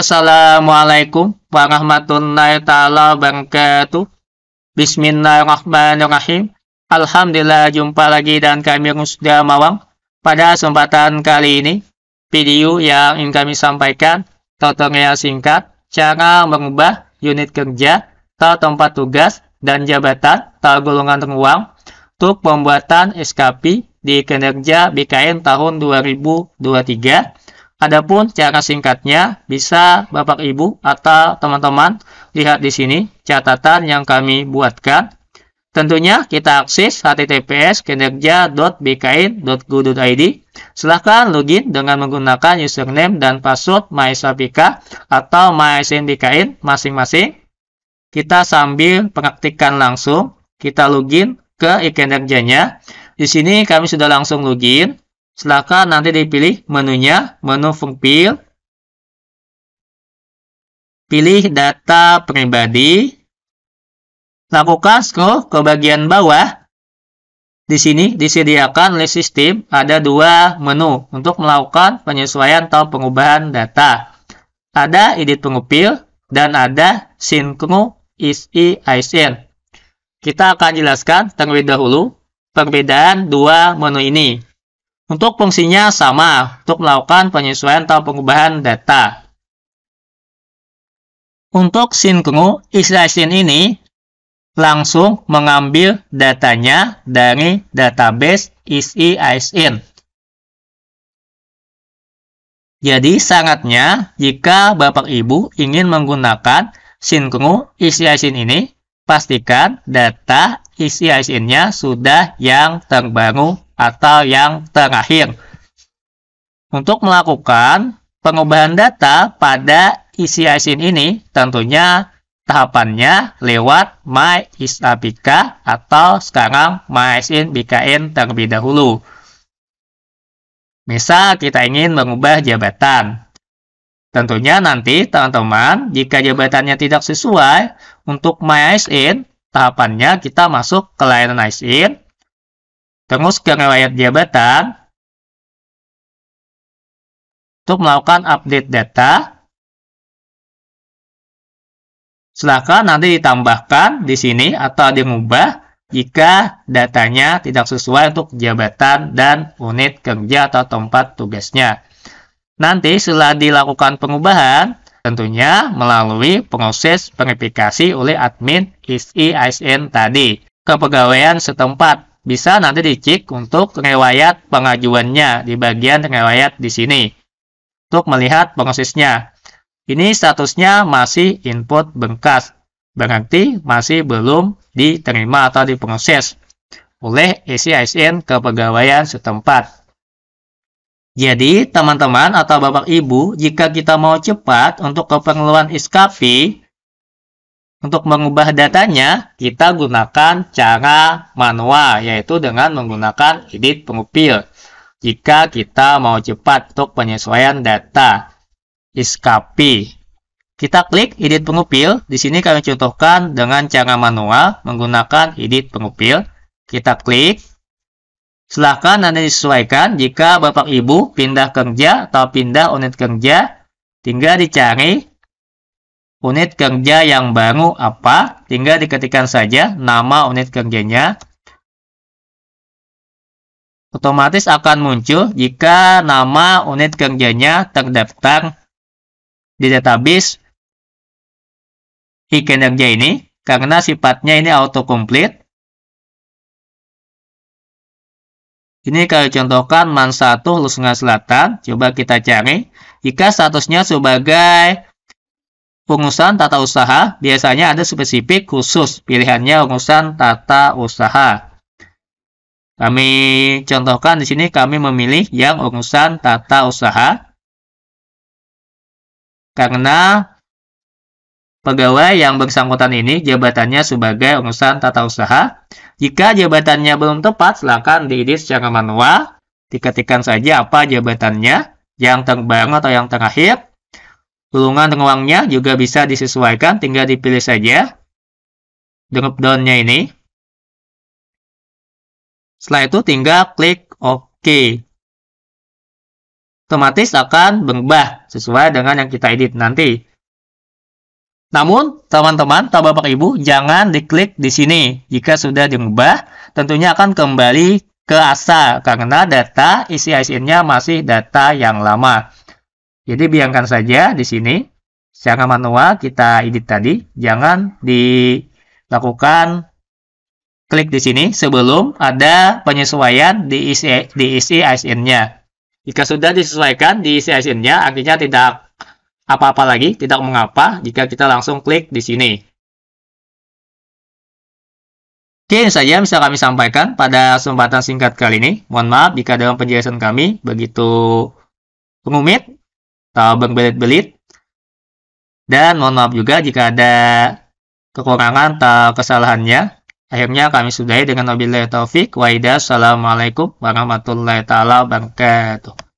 Assalamualaikum warahmatullahi taala wabarakatuh. Bismillahirrahmanirrahim. Alhamdulillah jumpa lagi dan kami sudah Mawang. Pada kesempatan kali ini, video yang ingin kami sampaikan tutorial singkat cara mengubah unit kerja atau tempat tugas dan jabatan atau golongan ruang untuk pembuatan SKP di kinerja BKN tahun 2023 Adapun cara singkatnya bisa Bapak Ibu atau teman-teman lihat di sini catatan yang kami buatkan. Tentunya kita akses https kinerja.bkin.go.id. Silahkan login dengan menggunakan username dan password MySapika atau MySNBKin masing-masing. Kita sambil praktikkan langsung, kita login ke e Di sini kami sudah langsung login. Silakan nanti dipilih menunya, menu profil. Pilih data pribadi. Lakukan scroll ke bagian bawah. Di sini disediakan list sistem ada dua menu untuk melakukan penyesuaian atau pengubahan data. Ada edit pengupil dan ada synchro isi ISN. Kita akan jelaskan terlebih dahulu perbedaan dua menu ini. Untuk fungsinya sama, untuk melakukan penyesuaian atau pengubahan data. Untuk istilah sin ini langsung mengambil datanya dari database isi ISIN. Jadi sangatnya jika Bapak Ibu ingin menggunakan isi ISIN ini, pastikan data isin nya sudah yang terbaru atau yang terakhir. Untuk melakukan pengubahan data pada isi ISIN ini, tentunya tahapannya lewat MyISABK atau sekarang MyISIN BKN terlebih dahulu. Misal kita ingin mengubah jabatan. Tentunya nanti teman-teman, jika jabatannya tidak sesuai, untuk MyISIN, tahapannya kita masuk ke layanan ISIN, Terus ke riwayat jabatan untuk melakukan update data. Silahkan nanti ditambahkan di sini atau diubah jika datanya tidak sesuai untuk jabatan dan unit kerja atau tempat tugasnya. Nanti setelah dilakukan pengubahan, tentunya melalui proses verifikasi oleh admin ISI ASN tadi, kepegawaian setempat bisa nanti dicek untuk riwayat pengajuannya di bagian riwayat di sini untuk melihat pengosisnya. Ini statusnya masih input bengkas, berarti masih belum diterima atau diproses oleh ACISN Kepegawaian setempat. Jadi, teman-teman atau Bapak Ibu, jika kita mau cepat untuk keperluan iskapi untuk mengubah datanya, kita gunakan cara manual, yaitu dengan menggunakan edit pengupil. Jika kita mau cepat untuk penyesuaian data, iskapi. Kita klik edit pengupil. Di sini kami contohkan dengan cara manual menggunakan edit pengupil. Kita klik. Silahkan Anda disesuaikan jika Bapak Ibu pindah kerja atau pindah unit kerja. Tinggal dicari unit kerja yang baru apa, tinggal diketikkan saja nama unit kerjanya. Otomatis akan muncul jika nama unit kerjanya terdaftar di database e-kinerja ini karena sifatnya ini autocomplete. Ini kalau contohkan MAN 1 Lusungan Selatan. Coba kita cari. Jika statusnya sebagai Pengurusan tata usaha biasanya ada spesifik khusus pilihannya pengusahaan tata usaha. Kami contohkan di sini kami memilih yang pengusahaan tata usaha karena pegawai yang bersangkutan ini jabatannya sebagai pengusahaan tata usaha. Jika jabatannya belum tepat, silakan diedit secara manual. Diketikkan saja apa jabatannya, yang terbang atau yang terakhir, Gulungan ruangnya juga bisa disesuaikan, tinggal dipilih saja drop down-nya ini. Setelah itu tinggal klik OK. Otomatis akan berubah sesuai dengan yang kita edit nanti. Namun, teman-teman, atau Bapak Ibu, jangan diklik di sini. Jika sudah diubah, tentunya akan kembali ke asal karena data isi ISIN-nya masih data yang lama. Jadi biarkan saja di sini secara manual kita edit tadi, jangan dilakukan klik di sini sebelum ada penyesuaian di isi di isi nya Jika sudah disesuaikan di isi ISIN-nya, artinya tidak apa-apa lagi, tidak mengapa jika kita langsung klik di sini. Oke, ini saja bisa kami sampaikan pada kesempatan singkat kali ini. Mohon maaf jika dalam penjelasan kami begitu rumit atau eh, berbelit-belit. Dan mohon maaf juga jika ada kekurangan atau kesalahannya. Akhirnya kami sudahi dengan wabillahi taufik waidah Assalamualaikum warahmatullahi taala wabarakatuh.